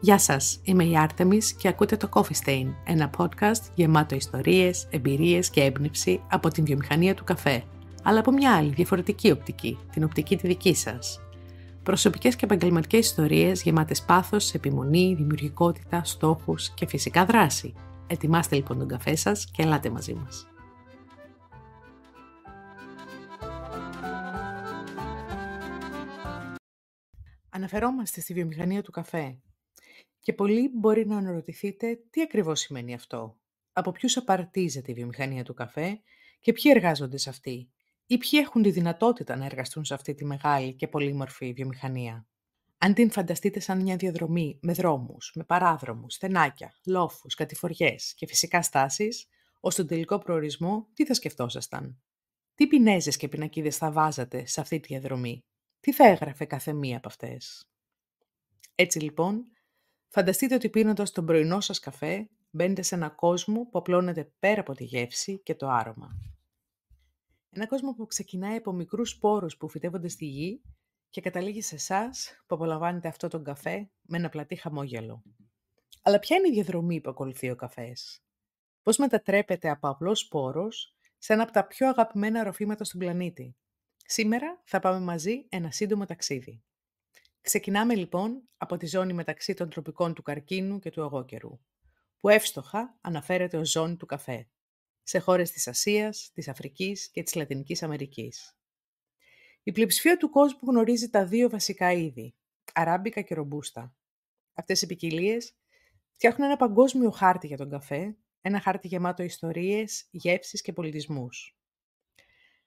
Γεια σας, είμαι η Άρτεμις και ακούτε το Coffee Stain, ένα podcast γεμάτο ιστορίες, εμπειρίες και έμπνευση από την βιομηχανία του καφέ, αλλά από μια άλλη διαφορετική οπτική, την οπτική τη δική σας. Προσωπικές και επαγγελματικές ιστορίες γεμάτες πάθος, επιμονή, δημιουργικότητα, στόχους και φυσικά δράση. Ετοιμάστε λοιπόν τον καφέ σας και ελάτε μαζί μας. Αναφερόμαστε στη βιομηχανία του καφέ, και πολλοί μπορεί να αναρωτηθείτε τι ακριβώς σημαίνει αυτό, από ποιους απαρτίζεται η βιομηχανία του καφέ και ποιοι εργάζονται σε αυτή ή ποιοι έχουν τη δυνατότητα να εργαστούν σε αυτή τη μεγάλη και πολύμορφη βιομηχανία. Αν την φανταστείτε σαν μια διαδρομή με δρόμους, με παράδρομους, στενάκια, λόφους, κατηφοριές και φυσικά στάσεις, ως τον τελικό προορισμό τι θα σκεφτόσασταν. Τι πινέζες και πινακίδες θα βάζατε σε αυτή τη διαδρομή. Τι θα έγραφε κάθε μία από αυτές. Έτσι λοιπόν, Φανταστείτε ότι πίνοντας τον πρωινό σας καφέ, μπαίνετε σε ένα κόσμο που απλώνεται πέρα από τη γεύση και το άρωμα. Ένα κόσμο που ξεκινάει από μικρούς σπόρους που φυτεύονται στη γη και καταλήγει σε εσάς που απολαμβάνετε αυτό τον καφέ με ένα πλατή χαμόγελο. Αλλά ποια είναι η διαδρομή που ακολουθεί ο καφές? Πώς μετατρέπεται από απλός σπόρος σε ένα από τα πιο αγαπημένα ροφήματα στον πλανήτη. Σήμερα θα πάμε μαζί ένα σύντομο ταξίδι. Ξεκινάμε λοιπόν από τη ζώνη μεταξύ των τροπικών του καρκίνου και του αγόκερου, που εύστοχα αναφέρεται ως ζώνη του καφέ, σε χώρες της Ασίας, της Αφρικής και της Λατινικής Αμερικής. Η πλειοψηφία του κόσμου γνωρίζει τα δύο βασικά είδη, αράμπικα και ρομπούστα. Αυτές οι ποικιλίες φτιάχνουν ένα παγκόσμιο χάρτη για τον καφέ, ένα χάρτη γεμάτο ιστορίες, γεύσεις και πολιτισμούς.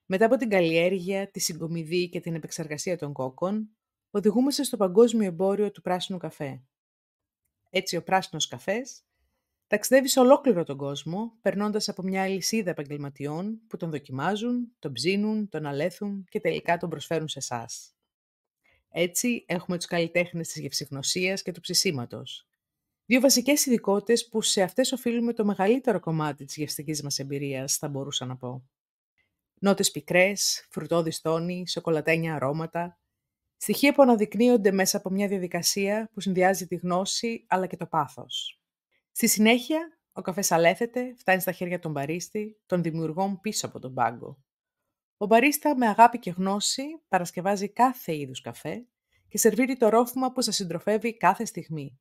Μετά από την καλλιέργεια, τη συγκομιδή και την επεξεργασία των κόκκων, οδηγούμαστε στο παγκόσμιο εμπόριο του πράσινου καφέ. Έτσι, ο πράσινος καφές ταξιδεύει σε ολόκληρο τον κόσμο, περνώντας από μια λυσίδα επαγγελματιών που τον δοκιμάζουν, τον ψήνουν, τον αλέθουν και τελικά τον προσφέρουν σε εσάς. Έτσι, έχουμε τους καλλιτέχνες της γευσηγνωσίας και του ψησίματος. Δύο βασικές ειδικότητες που σε αυτές οφείλουμε το μεγαλύτερο κομμάτι της γευστικής μας εμπειρίας, θα μπορούσα να πω. Νότες πικρές, φρουτόδι σοκολατένια αρώματα, Στοιχεία που αναδεικνύονται μέσα από μια διαδικασία που συνδυάζει τη γνώση αλλά και το πάθος. Στη συνέχεια, ο καφές αλέθεται, φτάνει στα χέρια των παρίστη, των δημιουργών πίσω από τον πάγκο. Ο μπαρίστα με αγάπη και γνώση παρασκευάζει κάθε είδους καφέ και σερβίρει το ρόφημα που σας συντροφεύει κάθε στιγμή.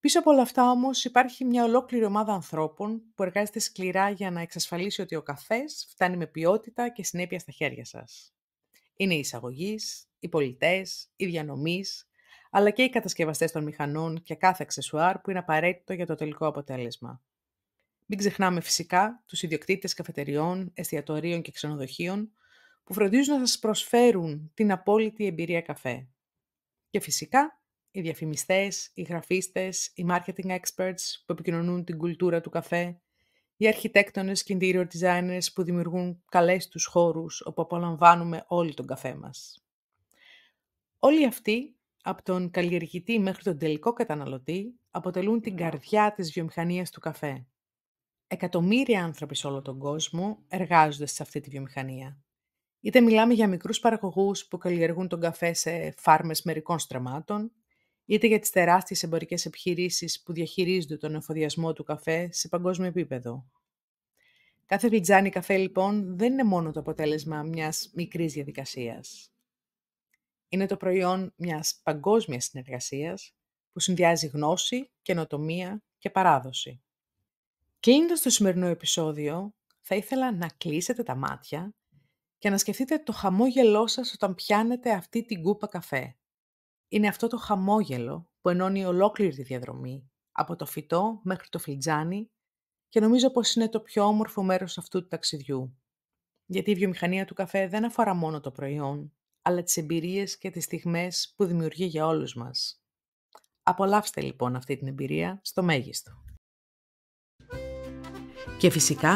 Πίσω από όλα αυτά όμως υπάρχει μια ολόκληρη ομάδα ανθρώπων που εργάζεται σκληρά για να εξασφαλίσει ότι ο καφές φτάνει με ποιότητα και συνέπεια στα χέρια σας. Είναι οι εισαγωγείς, οι πολιτές, οι διανομής, αλλά και οι κατασκευαστές των μηχανών και κάθε αξεσουάρ που είναι απαραίτητο για το τελικό αποτέλεσμα. Μην ξεχνάμε φυσικά τους ιδιοκτήτες καφετεριών, εστιατορίων και ξενοδοχείων που φροντίζουν να σας προσφέρουν την απόλυτη εμπειρία καφέ. Και φυσικά οι διαφημιστές, οι γραφίστες, οι marketing experts που επικοινωνούν την κουλτούρα του καφέ, οι αρχιτέκτονες και interior designers που δημιουργούν καλές τους χώρους όπου απολαμβάνουμε όλοι τον καφέ μας. Όλοι αυτοί, από τον καλλιεργητή μέχρι τον τελικό καταναλωτή, αποτελούν την καρδιά της βιομηχανίας του καφέ. Εκατομμύρια άνθρωποι σε όλο τον κόσμο εργάζονται σε αυτή τη βιομηχανία. Είτε μιλάμε για μικρούς παραγωγούς που καλλιεργούν τον καφέ σε φάρμες μερικών στρεμάτων, είτε για τις τεράστιες εμπορικές επιχειρήσεις που διαχειρίζονται τον εφοδιασμό του καφέ σε παγκόσμιο επίπεδο. Κάθε φλιτζάνι καφέ, λοιπόν, δεν είναι μόνο το αποτέλεσμα μιας μικρής διαδικασίας. Είναι το προϊόν μιας παγκόσμιας συνεργασίας που συνδυάζει γνώση, καινοτομία και παράδοση. Κλείνοντας το σημερινό επεισόδιο, θα ήθελα να κλείσετε τα μάτια και να σκεφτείτε το χαμόγελό σας όταν πιάνετε αυτή την κούπα καφέ είναι αυτό το χαμόγελο που ενώνει ολόκληρη τη διαδρομή, από το φυτό μέχρι το φλιτζάνι και νομίζω πως είναι το πιο όμορφο μέρος αυτού του ταξιδιού. Γιατί η βιομηχανία του καφέ δεν αφορά μόνο το προϊόν, αλλά τις εμπειρίες και τις στιγμές που δημιουργεί για όλους μας. Απολαύστε λοιπόν αυτή την εμπειρία στο μέγιστο. Και φυσικά,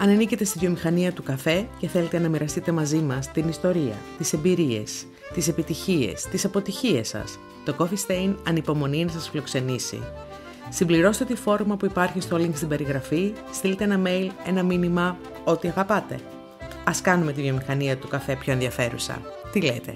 αν ανήκετε στη βιομηχανία του καφέ και θέλετε να μοιραστείτε μαζί μας την ιστορία, τις εμπειρίες, τις επιτυχίες, τις αποτυχίες σας. Το Coffee Stain ανυπομονεί να σας φιλοξενήσει. Συμπληρώστε τη φόρμα που υπάρχει στο link στην περιγραφή, στείλτε ένα mail, ένα μήνυμα, ό,τι αγαπάτε. Ας κάνουμε τη βιομηχανία του καφέ πιο ενδιαφέρουσα. Τι λέτε.